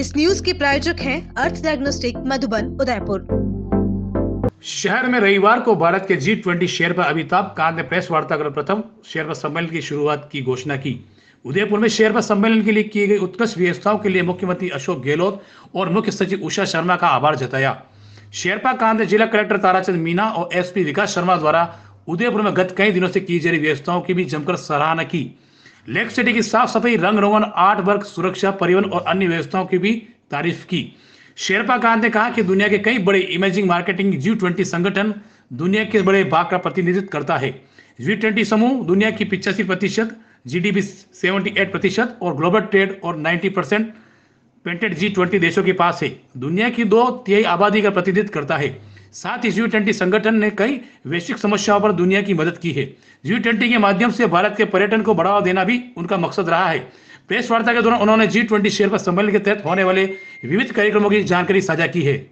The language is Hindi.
इस न्यूज के प्रायोजक हैं अर्थ डायग्नोस्टिक मधुबन उदयपुर शहर में रविवार को भारत के जी ट्वेंटी शेयर पर अमिताभ कांत ने प्रेस वार्ता कर प्रथम शेयर पर सम्मेलन की शुरुआत की घोषणा की उदयपुर में शेयर पर सम्मेलन के लिए की गई उत्कृष्ट व्यवस्थाओं के लिए मुख्यमंत्री अशोक गहलोत और मुख्य सचिव उषा शर्मा का आभार जताया शेरपा कांत जिला कलेक्टर ताराचंद मीना और एसपी विकास शर्मा द्वारा उदयपुर में गत कई दिनों से की जा रही व्यवस्थाओं की भी जमकर सराहना की लेक सिटी की साफ सफाई रंग रोगन आर्ट वर्क सुरक्षा परिवहन और अन्य व्यवस्थाओं की भी तारीफ की शेरपा कांत ने कहा कि दुनिया के कई बड़े इमेजिंग मार्केटिंग जी ट्वेंटी संगठन दुनिया के बड़े भाग का प्रतिनिधित्व करता है जी ट्वेंटी समूह दुनिया की पिचासी प्रतिशत जी डी सेवेंटी एट प्रतिशत और ग्लोबल ट्रेड और नाइन्टी परसेंट पेंटेड जी ट्वेंटी देशों के पास है दुनिया की दो तिहाई आबादी का प्रतिनिधित्व करता है साथ ही जी ट्वेंटी संगठन ने कई वैश्विक समस्याओं पर दुनिया की मदद की है जी ट्वेंटी के माध्यम से भारत के पर्यटन को बढ़ावा देना भी उनका मकसद रहा है प्रेस वार्ता के दौरान उन्होंने जी ट्वेंटी शेयर पर सम्मेलन के तहत होने वाले विविध कार्यक्रमों की जानकारी साझा की है